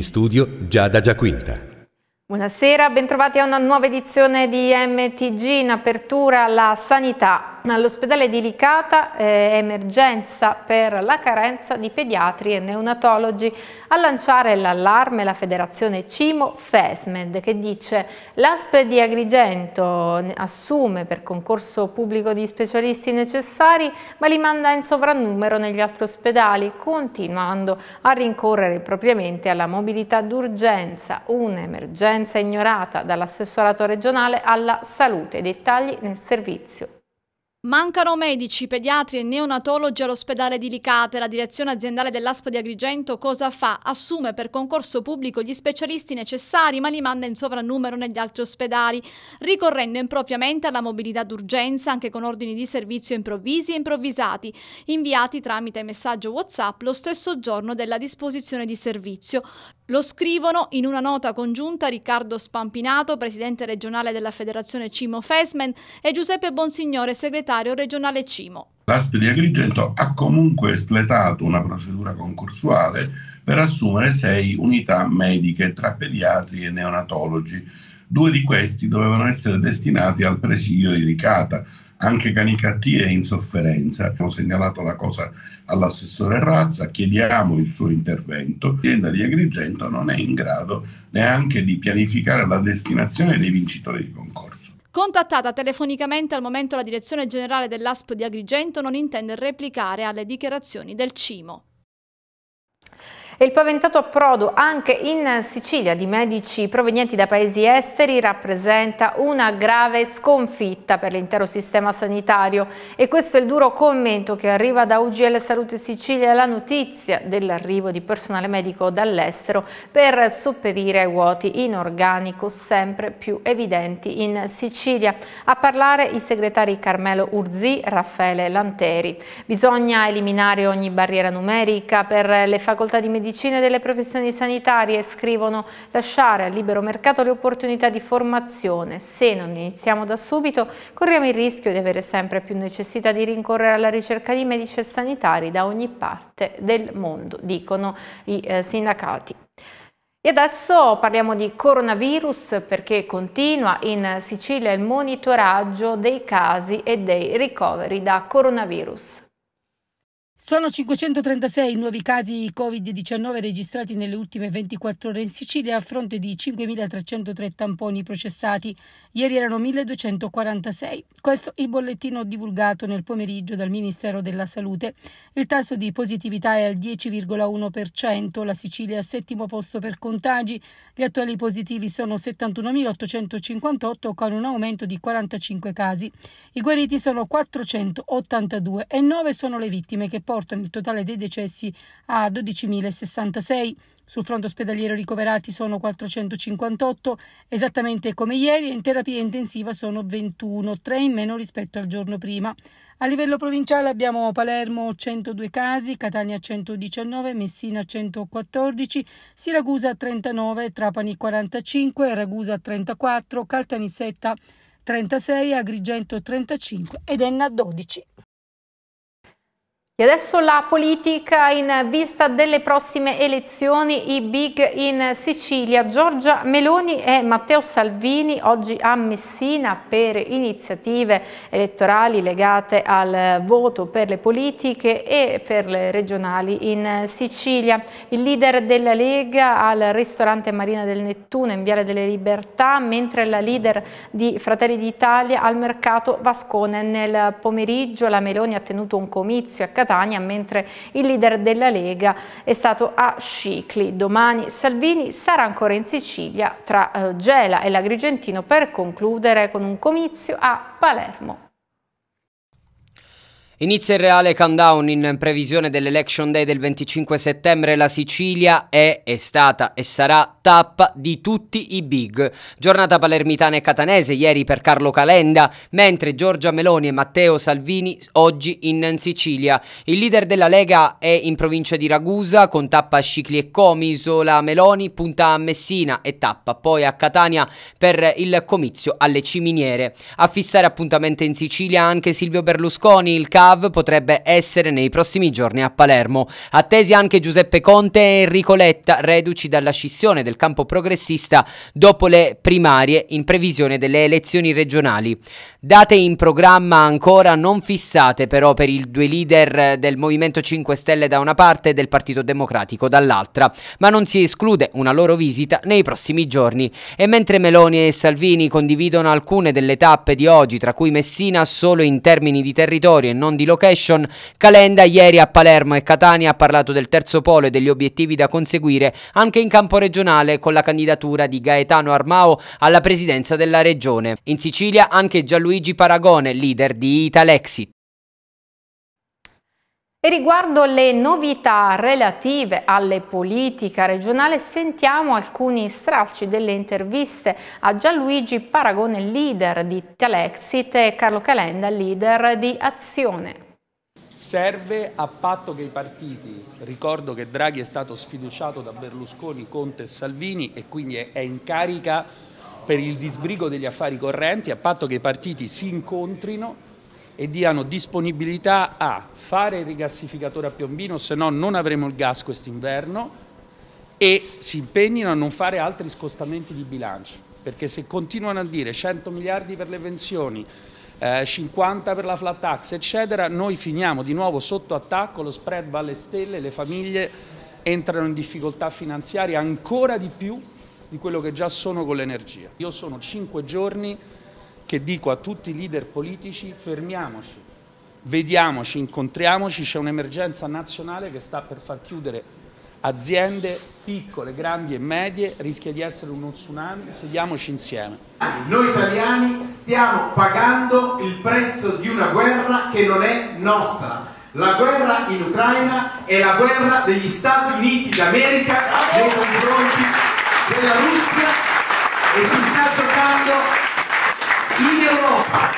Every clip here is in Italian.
in studio Giada Giaquinta. Buonasera, bentrovati a una nuova edizione di MTG in apertura alla sanità. All'ospedale di Licata eh, emergenza per la carenza di pediatri e neonatologi. A lanciare l'allarme la federazione Cimo Fesmed che dice l'ASP di Agrigento assume per concorso pubblico di specialisti necessari ma li manda in sovrannumero negli altri ospedali continuando a rincorrere propriamente alla mobilità d'urgenza, un'emergenza ignorata dall'assessorato regionale alla salute. I dettagli nel servizio. Mancano medici, pediatri e neonatologi all'ospedale di Licate. La direzione aziendale dell'ASP di Agrigento cosa fa? Assume per concorso pubblico gli specialisti necessari ma li manda in sovrannumero negli altri ospedali, ricorrendo impropriamente alla mobilità d'urgenza anche con ordini di servizio improvvisi e improvvisati, inviati tramite messaggio WhatsApp lo stesso giorno della disposizione di servizio. Lo scrivono in una nota congiunta Riccardo Spampinato, presidente regionale della Federazione Cimo Fesmen, e Giuseppe Bonsignore, segretario regionale Cimo. L'ASP di Agrigento ha comunque espletato una procedura concorsuale per assumere sei unità mediche tra pediatri e neonatologi. Due di questi dovevano essere destinati al presidio di Licata, anche Canicattì è in sofferenza. Abbiamo segnalato la cosa all'assessore Razza, chiediamo il suo intervento. L'azienda di Agrigento non è in grado neanche di pianificare la destinazione dei vincitori di concorso. Contattata telefonicamente al momento la direzione generale dell'ASP di Agrigento non intende replicare alle dichiarazioni del CIMO e il paventato approdo anche in Sicilia di medici provenienti da paesi esteri rappresenta una grave sconfitta per l'intero sistema sanitario e questo è il duro commento che arriva da UGL Salute Sicilia alla notizia dell'arrivo di personale medico dall'estero per sopperire ai vuoti in organico sempre più evidenti in Sicilia. A parlare i segretari Carmelo Urzi, Raffaele Lanteri. Bisogna eliminare ogni barriera numerica per le facoltà di medicina Decine delle professioni sanitarie scrivono lasciare al libero mercato le opportunità di formazione. Se non iniziamo da subito corriamo il rischio di avere sempre più necessità di rincorrere alla ricerca di medici e sanitari da ogni parte del mondo, dicono i eh, sindacati. E adesso parliamo di coronavirus perché continua in Sicilia il monitoraggio dei casi e dei ricoveri da coronavirus. Sono 536 i nuovi casi Covid-19 registrati nelle ultime 24 ore in Sicilia a fronte di 5.303 tamponi processati. Ieri erano 1.246. Questo il bollettino divulgato nel pomeriggio dal Ministero della Salute. Il tasso di positività è al 10,1%. La Sicilia è al settimo posto per contagi. Gli attuali positivi sono 71.858 con un aumento di 45 casi. I guariti sono 482 e 9 sono le vittime che portano il totale dei decessi a 12.066. Sul fronte ospedaliero ricoverati sono 458, esattamente come ieri, e in terapia intensiva sono 21, 3 in meno rispetto al giorno prima. A livello provinciale abbiamo Palermo 102 casi, Catania 119, Messina 114, Siracusa 39, Trapani 45, Ragusa 34, Caltanissetta 36, Agrigento 35 ed Enna 12. E adesso la politica in vista delle prossime elezioni, i big in Sicilia. Giorgia Meloni e Matteo Salvini oggi a Messina per iniziative elettorali legate al voto per le politiche e per le regionali in Sicilia. Il leader della Lega al ristorante Marina del Nettuno in Viale delle Libertà, mentre la leader di Fratelli d'Italia al mercato Vascone. Nel pomeriggio la Meloni ha tenuto un comizio a Catania Catania, mentre il leader della Lega è stato a Scicli. Domani Salvini sarà ancora in Sicilia tra eh, Gela e l'Agrigentino per concludere con un comizio a Palermo. Inizia il reale countdown in previsione dell'Election Day del 25 settembre. La Sicilia è, è stata e sarà tappa di tutti i big. Giornata palermitana e catanese ieri per Carlo Calenda, mentre Giorgia Meloni e Matteo Salvini oggi in Sicilia. Il leader della Lega è in provincia di Ragusa con tappa a Scicli e Comiso. La Meloni punta a Messina e tappa poi a Catania per il comizio alle Ciminiere. A fissare appuntamento in Sicilia anche Silvio Berlusconi, il capo Lav potrebbe essere nei prossimi giorni a Palermo. Attesi anche Giuseppe Conte e Enrico Letta, reduci dalla scissione del campo progressista dopo le primarie in previsione delle elezioni regionali. Date in programma ancora non fissate però per i due leader del Movimento 5 Stelle da una parte e del Partito Democratico dall'altra, ma non si esclude una loro visita nei prossimi giorni. E mentre Meloni e Salvini condividono alcune delle tappe di oggi, tra cui Messina solo in termini di territorio e non di di location, Calenda ieri a Palermo e Catania ha parlato del terzo polo e degli obiettivi da conseguire anche in campo regionale con la candidatura di Gaetano Armao alla presidenza della regione. In Sicilia anche Gianluigi Paragone, leader di Italexit. E riguardo le novità relative alle politiche regionali sentiamo alcuni stralci delle interviste a Gianluigi Paragone, leader di Telexit e Carlo Calenda, leader di Azione. Serve a patto che i partiti, ricordo che Draghi è stato sfiduciato da Berlusconi, Conte e Salvini e quindi è in carica per il disbrigo degli affari correnti, a patto che i partiti si incontrino e diano disponibilità a fare il rigassificatore a Piombino, se no non avremo il gas quest'inverno e si impegnino a non fare altri scostamenti di bilancio, perché se continuano a dire 100 miliardi per le pensioni, eh, 50 per la flat tax, eccetera, noi finiamo di nuovo sotto attacco, lo spread va alle stelle, le famiglie entrano in difficoltà finanziarie ancora di più di quello che già sono con l'energia. Io sono 5 giorni che dico a tutti i leader politici fermiamoci, vediamoci, incontriamoci, c'è un'emergenza nazionale che sta per far chiudere aziende piccole, grandi e medie, rischia di essere uno tsunami, sediamoci insieme. Noi italiani stiamo pagando il prezzo di una guerra che non è nostra. La guerra in Ucraina è la guerra degli Stati Uniti d'America nei confronti della Russia e si sta giocando in Europa,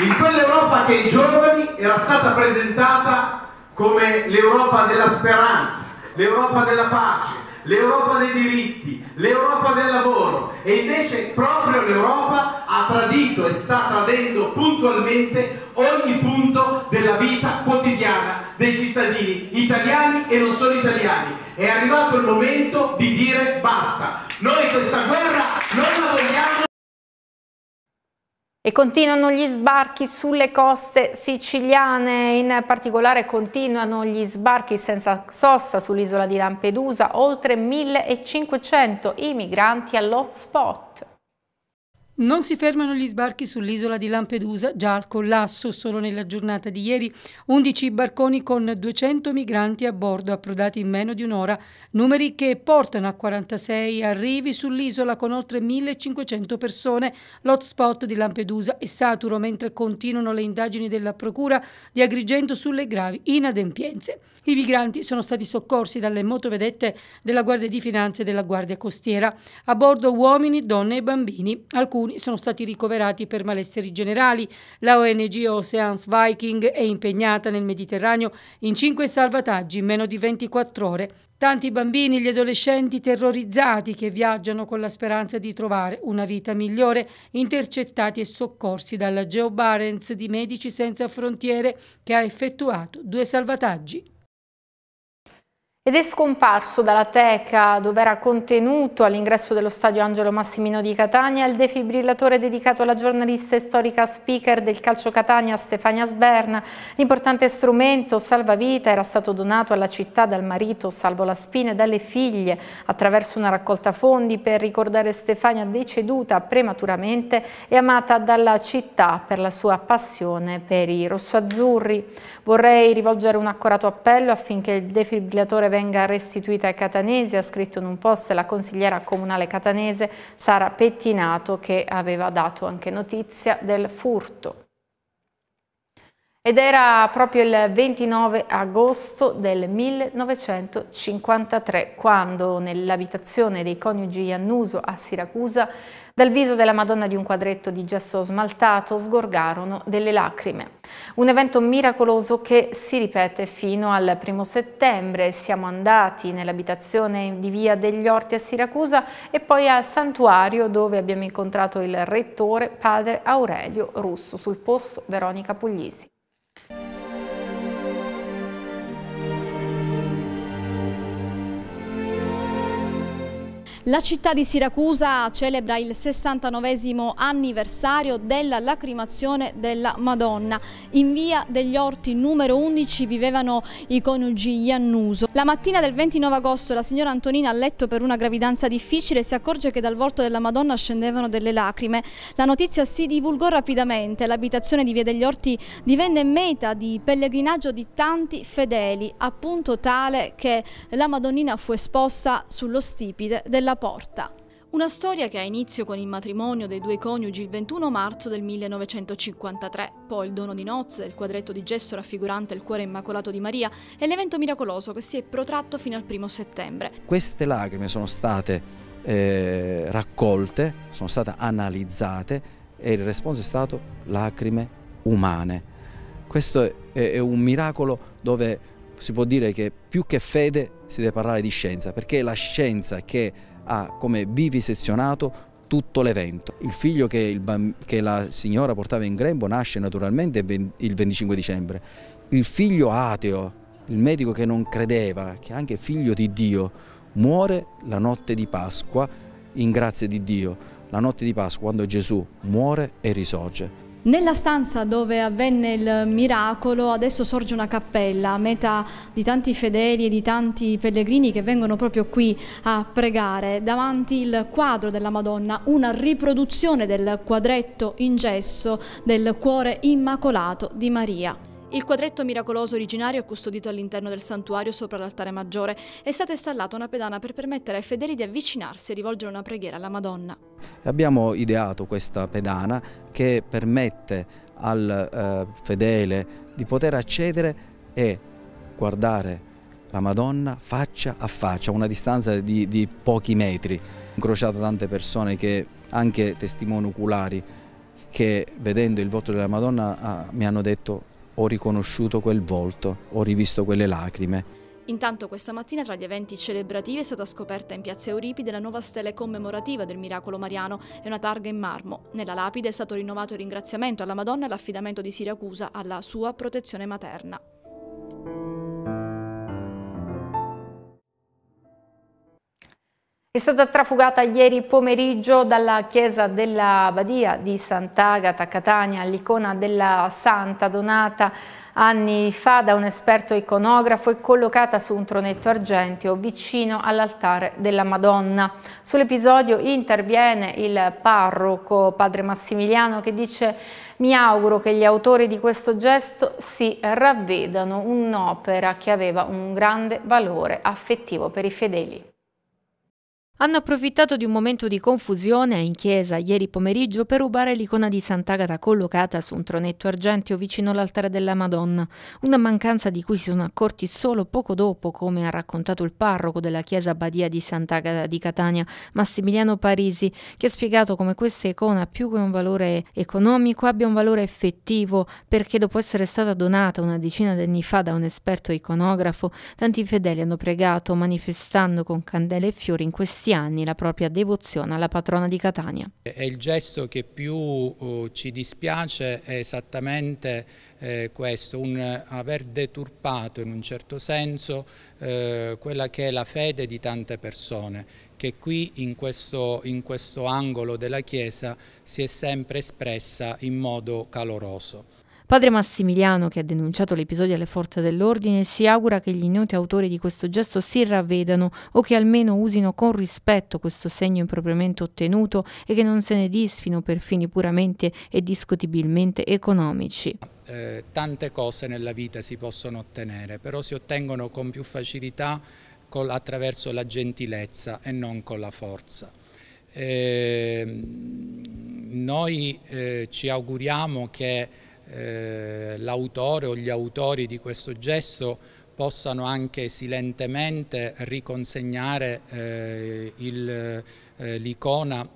in quell'Europa che ai giovani era stata presentata come l'Europa della speranza, l'Europa della pace, l'Europa dei diritti, l'Europa del lavoro e invece proprio l'Europa ha tradito e sta tradendo puntualmente ogni punto della vita quotidiana dei cittadini italiani e non solo italiani. È arrivato il momento di dire basta. Noi questa guerra non la vogliamo. E continuano gli sbarchi sulle coste siciliane, in particolare continuano gli sbarchi senza sosta sull'isola di Lampedusa, oltre 1500 i migranti all'hotspot. Non si fermano gli sbarchi sull'isola di Lampedusa, già al collasso solo nella giornata di ieri, 11 barconi con 200 migranti a bordo approdati in meno di un'ora, numeri che portano a 46 arrivi sull'isola con oltre 1500 persone, l'hotspot di Lampedusa è saturo mentre continuano le indagini della Procura di Agrigento sulle gravi inadempienze. I migranti sono stati soccorsi dalle motovedette della Guardia di Finanza e della Guardia Costiera, a bordo uomini, donne e bambini, alcuni alcuni sono stati ricoverati per malesseri generali. La ONG Oceans Viking è impegnata nel Mediterraneo in cinque salvataggi in meno di 24 ore. Tanti bambini, gli adolescenti terrorizzati che viaggiano con la speranza di trovare una vita migliore, intercettati e soccorsi dalla GeoBarents di Medici Senza Frontiere che ha effettuato due salvataggi ed è scomparso dalla teca dove era contenuto all'ingresso dello stadio Angelo Massimino di Catania il defibrillatore dedicato alla giornalista e storica speaker del calcio Catania Stefania Sberna. L'importante strumento salvavita era stato donato alla città dal marito Salvo Laspine e dalle figlie attraverso una raccolta fondi per ricordare Stefania deceduta prematuramente e amata dalla città per la sua passione per i rossoazzurri. Vorrei rivolgere un accorato appello affinché il defibrillatore venga venga restituita ai catanesi, ha scritto in un post la consigliera comunale catanese Sara Pettinato che aveva dato anche notizia del furto. Ed era proprio il 29 agosto del 1953 quando nell'abitazione dei coniugi Iannuso a Siracusa dal viso della Madonna di un quadretto di gesso smaltato sgorgarono delle lacrime. Un evento miracoloso che si ripete fino al primo settembre. Siamo andati nell'abitazione di via degli Orti a Siracusa e poi al santuario dove abbiamo incontrato il rettore padre Aurelio Russo. Sul posto Veronica Puglisi. La città di Siracusa celebra il 69 anniversario della lacrimazione della Madonna. In via degli Orti numero 11 vivevano i coniugi Iannuso. La mattina del 29 agosto la signora Antonina a letto per una gravidanza difficile si accorge che dal volto della Madonna scendevano delle lacrime. La notizia si divulgò rapidamente, l'abitazione di via degli Orti divenne meta di pellegrinaggio di tanti fedeli, appunto tale che la Madonnina fu esposta sullo stipite della la Porta. Una storia che ha inizio con il matrimonio dei due coniugi il 21 marzo del 1953, poi il dono di nozze, il quadretto di gesso raffigurante il cuore immacolato di Maria e l'evento miracoloso che si è protratto fino al primo settembre. Queste lacrime sono state eh, raccolte, sono state analizzate e il responso è stato lacrime umane. Questo è, è un miracolo dove si può dire che più che fede si deve parlare di scienza, perché è la scienza che ha come vivisezionato tutto l'evento. Il figlio che, il che, la signora portava in grembo nasce naturalmente il 25 dicembre. Il figlio ateo, il medico che non credeva, che è anche figlio di Dio, muore la notte di Pasqua in grazia di Dio. La notte di Pasqua quando Gesù muore e risorge. Nella stanza dove avvenne il miracolo adesso sorge una cappella, meta di tanti fedeli e di tanti pellegrini che vengono proprio qui a pregare. Davanti il quadro della Madonna, una riproduzione del quadretto in gesso del cuore immacolato di Maria. Il quadretto miracoloso originario, è custodito all'interno del santuario sopra l'altare maggiore, è stata installata una pedana per permettere ai fedeli di avvicinarsi e rivolgere una preghiera alla Madonna. Abbiamo ideato questa pedana che permette al eh, fedele di poter accedere e guardare la Madonna faccia a faccia, a una distanza di, di pochi metri. Ho incrociato tante persone, che, anche testimoni oculari, che vedendo il volto della Madonna ah, mi hanno detto ho riconosciuto quel volto, ho rivisto quelle lacrime. Intanto questa mattina tra gli eventi celebrativi è stata scoperta in piazza Euripide la nuova stele commemorativa del miracolo mariano e una targa in marmo. Nella lapide è stato rinnovato il ringraziamento alla Madonna e l'affidamento di Siracusa alla sua protezione materna. È stata trafugata ieri pomeriggio dalla chiesa della Badia di Sant'Agata Catania, l'icona della Santa donata anni fa da un esperto iconografo e collocata su un tronetto argenteo vicino all'altare della Madonna. Sull'episodio interviene il parroco, padre Massimiliano, che dice mi auguro che gli autori di questo gesto si ravvedano un'opera che aveva un grande valore affettivo per i fedeli hanno approfittato di un momento di confusione in chiesa ieri pomeriggio per rubare l'icona di Sant'Agata collocata su un tronetto argenteo vicino all'altare della Madonna, una mancanza di cui si sono accorti solo poco dopo, come ha raccontato il parroco della chiesa Badia di Sant'Agata di Catania, Massimiliano Parisi, che ha spiegato come questa icona, più che un valore economico, abbia un valore effettivo perché dopo essere stata donata una decina di anni fa da un esperto iconografo, tanti fedeli hanno pregato manifestando con candele e fiori in questi questi anni la propria devozione alla patrona di Catania. È il gesto che più uh, ci dispiace è esattamente eh, questo, un eh, aver deturpato in un certo senso eh, quella che è la fede di tante persone che qui in questo, in questo angolo della Chiesa si è sempre espressa in modo caloroso. Padre Massimiliano, che ha denunciato l'episodio alle forze dell'ordine, si augura che gli ignoti autori di questo gesto si ravvedano o che almeno usino con rispetto questo segno impropriamente ottenuto e che non se ne disfino per fini puramente e discutibilmente economici. Eh, tante cose nella vita si possono ottenere, però si ottengono con più facilità con, attraverso la gentilezza e non con la forza. Eh, noi eh, ci auguriamo che eh, l'autore o gli autori di questo gesto possano anche silentemente riconsegnare eh, il eh, l'icona.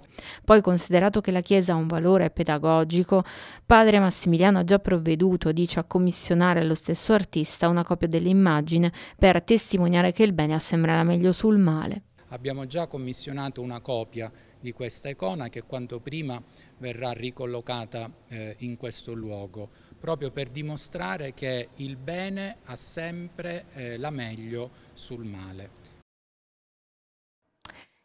Poi considerato che la Chiesa ha un valore pedagogico, padre Massimiliano ha già provveduto, dice, a commissionare allo stesso artista una copia dell'immagine per testimoniare che il bene assembrerà meglio sul male. Abbiamo già commissionato una copia di questa icona che quanto prima verrà ricollocata eh, in questo luogo, proprio per dimostrare che il bene ha sempre eh, la meglio sul male.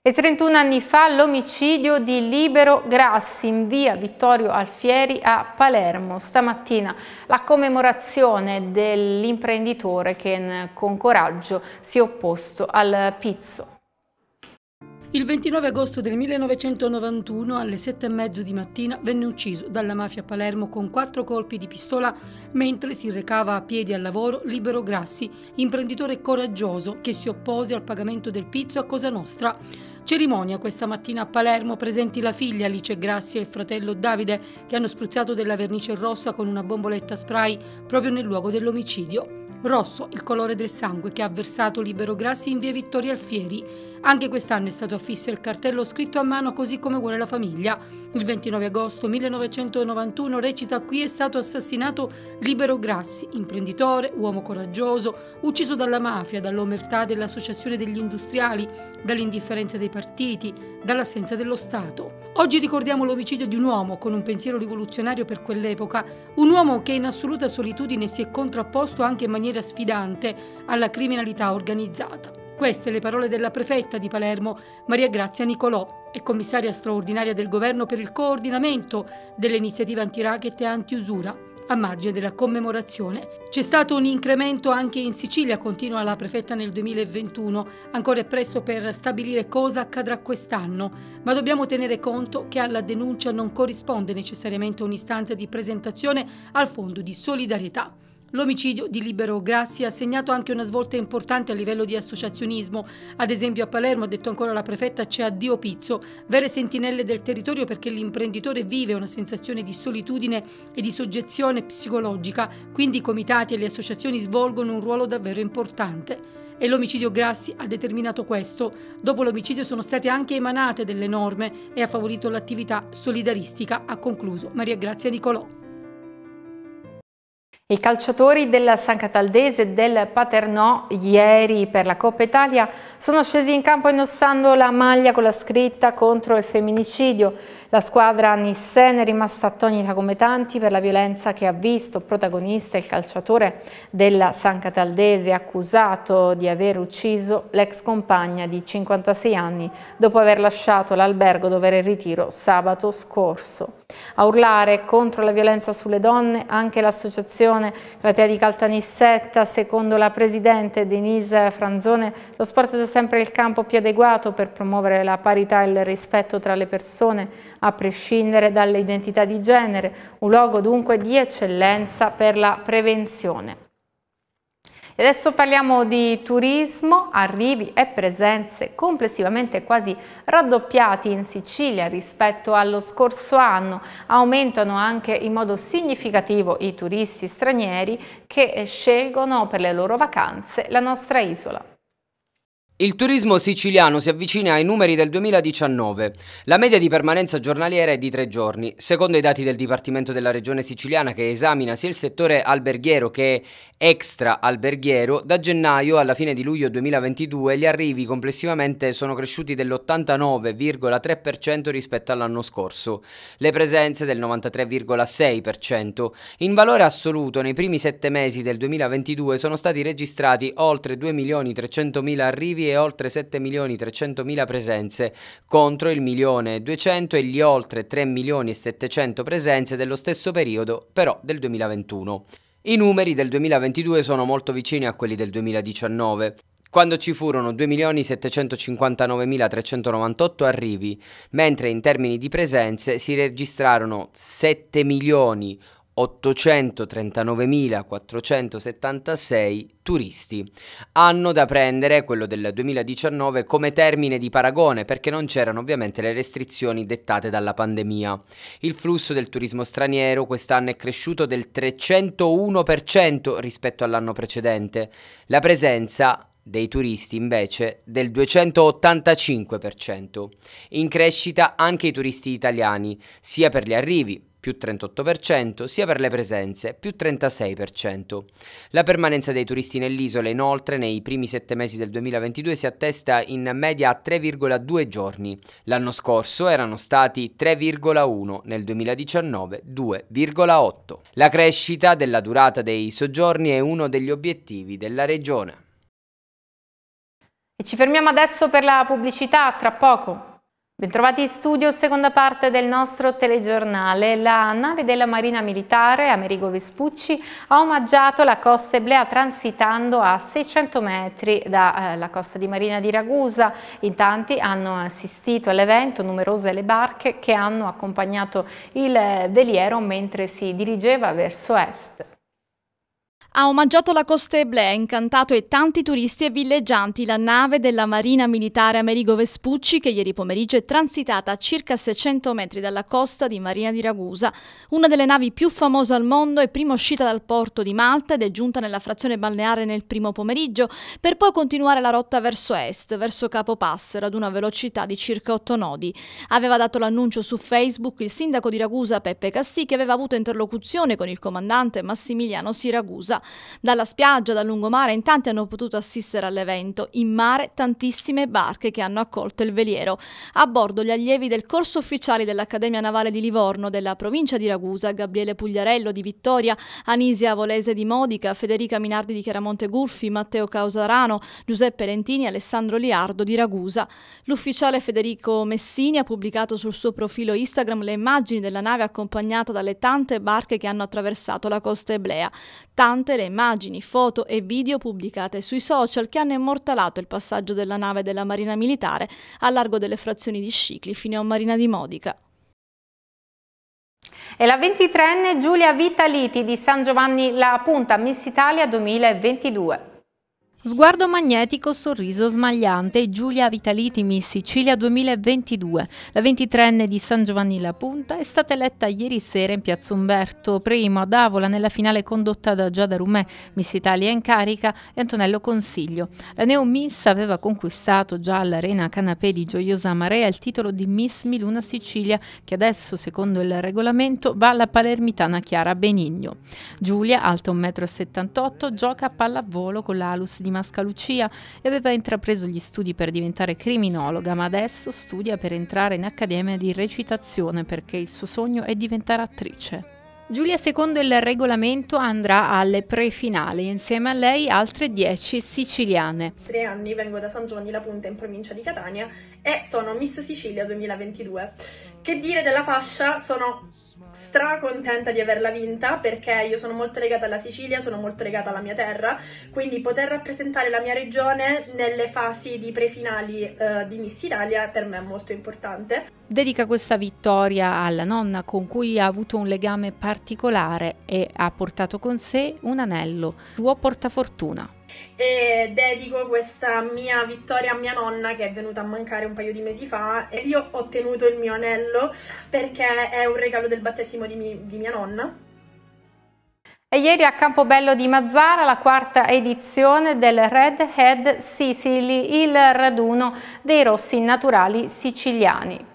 E 31 anni fa l'omicidio di Libero Grassi in via Vittorio Alfieri a Palermo. Stamattina la commemorazione dell'imprenditore che con coraggio si è opposto al pizzo. Il 29 agosto del 1991 alle sette e mezzo di mattina venne ucciso dalla mafia a Palermo con quattro colpi di pistola mentre si recava a piedi al lavoro Libero Grassi, imprenditore coraggioso che si oppose al pagamento del pizzo a Cosa Nostra. Cerimonia questa mattina a Palermo presenti la figlia Alice Grassi e il fratello Davide che hanno spruzzato della vernice rossa con una bomboletta spray proprio nel luogo dell'omicidio. Rosso, il colore del sangue che ha versato Libero Grassi in via Vittorio Alfieri. Anche quest'anno è stato affisso il cartello scritto a mano così come vuole la famiglia. Il 29 agosto 1991 recita qui è stato assassinato Libero Grassi, imprenditore, uomo coraggioso, ucciso dalla mafia, dall'omertà dell'associazione degli industriali, dall'indifferenza dei partiti, dall'assenza dello Stato. Oggi ricordiamo l'omicidio di un uomo con un pensiero rivoluzionario per quell'epoca, un uomo che in assoluta solitudine si è contrapposto anche in maniera sfidante alla criminalità organizzata. Queste le parole della prefetta di Palermo, Maria Grazia Nicolò, e commissaria straordinaria del governo per il coordinamento delle iniziative anti-racket e anti-usura a margine della commemorazione. C'è stato un incremento anche in Sicilia, continua la prefetta nel 2021. Ancora è presto per stabilire cosa accadrà quest'anno, ma dobbiamo tenere conto che alla denuncia non corrisponde necessariamente un'istanza di presentazione al Fondo di solidarietà. L'omicidio di Libero Grassi ha segnato anche una svolta importante a livello di associazionismo. Ad esempio a Palermo, ha detto ancora la prefetta, c'è addio Pizzo, vere sentinelle del territorio perché l'imprenditore vive una sensazione di solitudine e di soggezione psicologica, quindi i comitati e le associazioni svolgono un ruolo davvero importante e l'omicidio Grassi ha determinato questo. Dopo l'omicidio sono state anche emanate delle norme e ha favorito l'attività solidaristica, ha concluso Maria Grazia Nicolò. I calciatori della San Cataldese e del Paternò ieri per la Coppa Italia sono scesi in campo indossando la maglia con la scritta contro il femminicidio. La squadra nissene è rimasta attonita come tanti per la violenza che ha visto protagonista il calciatore della San Cataldese accusato di aver ucciso l'ex compagna di 56 anni dopo aver lasciato l'albergo dove era in ritiro sabato scorso. A urlare contro la violenza sulle donne anche l'associazione Platea di Caltanissetta, secondo la presidente Denise Franzone, lo sport è sempre il campo più adeguato per promuovere la parità e il rispetto tra le persone a prescindere dall'identità di genere, un luogo dunque di eccellenza per la prevenzione. adesso parliamo di turismo, arrivi e presenze complessivamente quasi raddoppiati in Sicilia rispetto allo scorso anno. Aumentano anche in modo significativo i turisti stranieri che scelgono per le loro vacanze la nostra isola. Il turismo siciliano si avvicina ai numeri del 2019. La media di permanenza giornaliera è di tre giorni, secondo i dati del Dipartimento della Regione Siciliana che esamina sia il settore alberghiero che extra alberghiero. Da gennaio alla fine di luglio 2022 gli arrivi complessivamente sono cresciuti dell'89,3% rispetto all'anno scorso, le presenze del 93,6%. In valore assoluto nei primi sette mesi del 2022 sono stati registrati oltre 2.300.000 arrivi e oltre mila presenze contro il 1.200.000 e gli oltre 3 milioni e 700 presenze dello stesso periodo però del 2021. I numeri del 2022 sono molto vicini a quelli del 2019 quando ci furono 2.759.398 arrivi, mentre in termini di presenze si registrarono 7 milioni 839.476 turisti. Anno da prendere, quello del 2019, come termine di paragone perché non c'erano ovviamente le restrizioni dettate dalla pandemia. Il flusso del turismo straniero quest'anno è cresciuto del 301% rispetto all'anno precedente. La presenza dei turisti invece del 285%. In crescita anche i turisti italiani, sia per gli arrivi più 38%, sia per le presenze, più 36%. La permanenza dei turisti nell'isola inoltre nei primi sette mesi del 2022 si attesta in media a 3,2 giorni. L'anno scorso erano stati 3,1, nel 2019 2,8. La crescita della durata dei soggiorni è uno degli obiettivi della regione. E ci fermiamo adesso per la pubblicità, tra poco. Bentrovati in studio, seconda parte del nostro telegiornale. La nave della Marina Militare, Amerigo Vespucci, ha omaggiato la costa eblea transitando a 600 metri dalla eh, costa di Marina di Ragusa. In tanti hanno assistito all'evento, numerose le barche che hanno accompagnato il eh, veliero mentre si dirigeva verso est. Ha omaggiato la Coste Bleu, incantato e tanti turisti e villeggianti la nave della Marina Militare Amerigo Vespucci che ieri pomeriggio è transitata a circa 600 metri dalla costa di Marina di Ragusa, una delle navi più famose al mondo è prima uscita dal porto di Malta ed è giunta nella frazione balneare nel primo pomeriggio per poi continuare la rotta verso est, verso Capo Passero ad una velocità di circa 8 nodi. Aveva dato l'annuncio su Facebook il sindaco di Ragusa Peppe Cassì che aveva avuto interlocuzione con il comandante Massimiliano Siragusa dalla spiaggia, dal lungomare, in tanti hanno potuto assistere all'evento. In mare tantissime barche che hanno accolto il veliero. A bordo gli allievi del corso ufficiali dell'Accademia Navale di Livorno, della provincia di Ragusa, Gabriele Pugliarello di Vittoria, Anisia Volese di Modica, Federica Minardi di Chiaramonte Gurfi, Matteo Causarano, Giuseppe Lentini e Alessandro Liardo di Ragusa. L'ufficiale Federico Messini ha pubblicato sul suo profilo Instagram le immagini della nave accompagnata dalle tante barche che hanno attraversato la costa eblea. Tante state le immagini, foto e video pubblicate sui social che hanno immortalato il passaggio della nave della Marina Militare a largo delle frazioni di Scicli fino a Marina di Modica. E la 23enne Giulia Vitaliti di San Giovanni La Punta, Miss Italia 2022. Sguardo magnetico, sorriso smagliante, Giulia Vitaliti Miss Sicilia 2022. La 23enne di San Giovanni La Punta è stata eletta ieri sera in piazza Umberto I ad Avola nella finale condotta da Giada Rumè, Miss Italia in carica e Antonello Consiglio. La neo Miss aveva conquistato già all'Arena Canapè di Gioiosa Marea il titolo di Miss Miluna Sicilia che adesso, secondo il regolamento, va alla palermitana Chiara Benigno. Giulia, alta 1,78 m, gioca a pallavolo con l'Alus di di Lucia e aveva intrapreso gli studi per diventare criminologa, ma adesso studia per entrare in accademia di recitazione perché il suo sogno è diventare attrice. Giulia, secondo il regolamento, andrà alle pre-finali, insieme a lei altre 10 siciliane. Tre anni vengo da San Giovanni la Punta in provincia di Catania e sono Miss Sicilia 2022. Che dire della fascia? Sono stracontenta di averla vinta perché io sono molto legata alla Sicilia, sono molto legata alla mia terra, quindi poter rappresentare la mia regione nelle fasi di prefinali eh, di Miss Italia per me è molto importante. Dedica questa vittoria alla nonna con cui ha avuto un legame particolare e ha portato con sé un anello, tuo portafortuna e dedico questa mia vittoria a mia nonna che è venuta a mancare un paio di mesi fa e io ho tenuto il mio anello perché è un regalo del battesimo di, mi di mia nonna e ieri a Campobello di Mazzara la quarta edizione del Red Head Sicily, il raduno dei rossi naturali siciliani.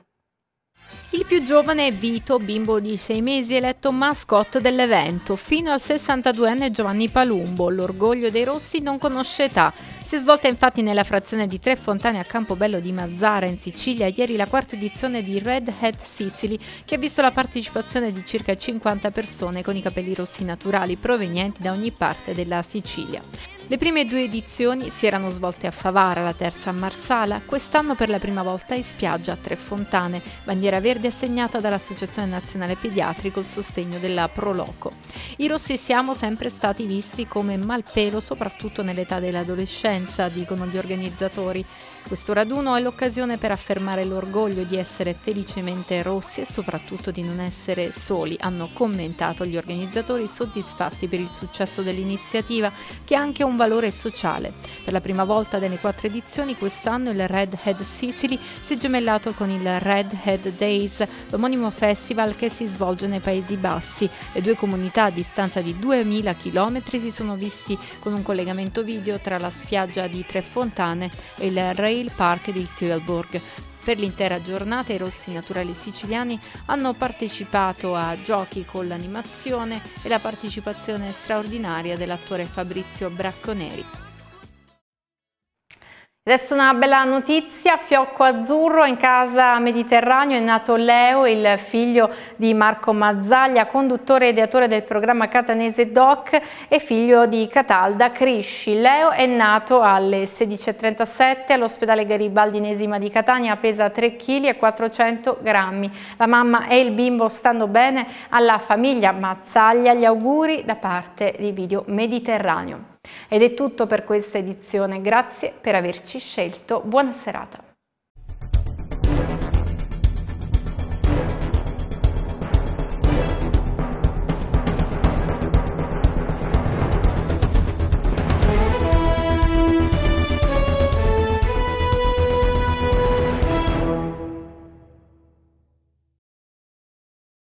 Il più giovane è Vito, bimbo di 6 mesi eletto mascotte dell'evento, fino al 62enne Giovanni Palumbo, l'orgoglio dei rossi non conosce età. Si è svolta infatti nella frazione di Tre Fontane a Campobello di Mazzara in Sicilia ieri la quarta edizione di Red Hat Sicily che ha visto la partecipazione di circa 50 persone con i capelli rossi naturali provenienti da ogni parte della Sicilia. Le prime due edizioni si erano svolte a Favara, la terza a Marsala, quest'anno per la prima volta in spiaggia a Tre Fontane, bandiera verde assegnata dall'Associazione Nazionale Pediatri col sostegno della Proloco. I rossi siamo sempre stati visti come malpelo soprattutto nell'età dell'adolescenza conoscenza, dicono gli organizzatori. Questo raduno è l'occasione per affermare l'orgoglio di essere felicemente rossi e soprattutto di non essere soli, hanno commentato gli organizzatori soddisfatti per il successo dell'iniziativa che ha anche un valore sociale. Per la prima volta delle quattro edizioni quest'anno il Red Head Sicily si è gemellato con il Red Head Days, l'omonimo festival che si svolge nei Paesi Bassi. Le due comunità a distanza di 2000 km si sono visti con un collegamento video tra la spiaggia spiaggia di Tre Fontane e il Rail Park di Tilburg. Per l'intera giornata i rossi naturali siciliani hanno partecipato a giochi con l'animazione e la partecipazione straordinaria dell'attore Fabrizio Bracconeri. Adesso una bella notizia, fiocco azzurro, in casa Mediterraneo è nato Leo, il figlio di Marco Mazzaglia, conduttore e ideatore del programma catanese DOC e figlio di Catalda Crisci. Leo è nato alle 16.37 all'ospedale Garibaldinesi di Catania, pesa 3 kg e 400 grammi. La mamma e il bimbo stanno bene alla famiglia Mazzaglia, gli auguri da parte di Video Mediterraneo. Ed è tutto per questa edizione, grazie per averci scelto, buona serata.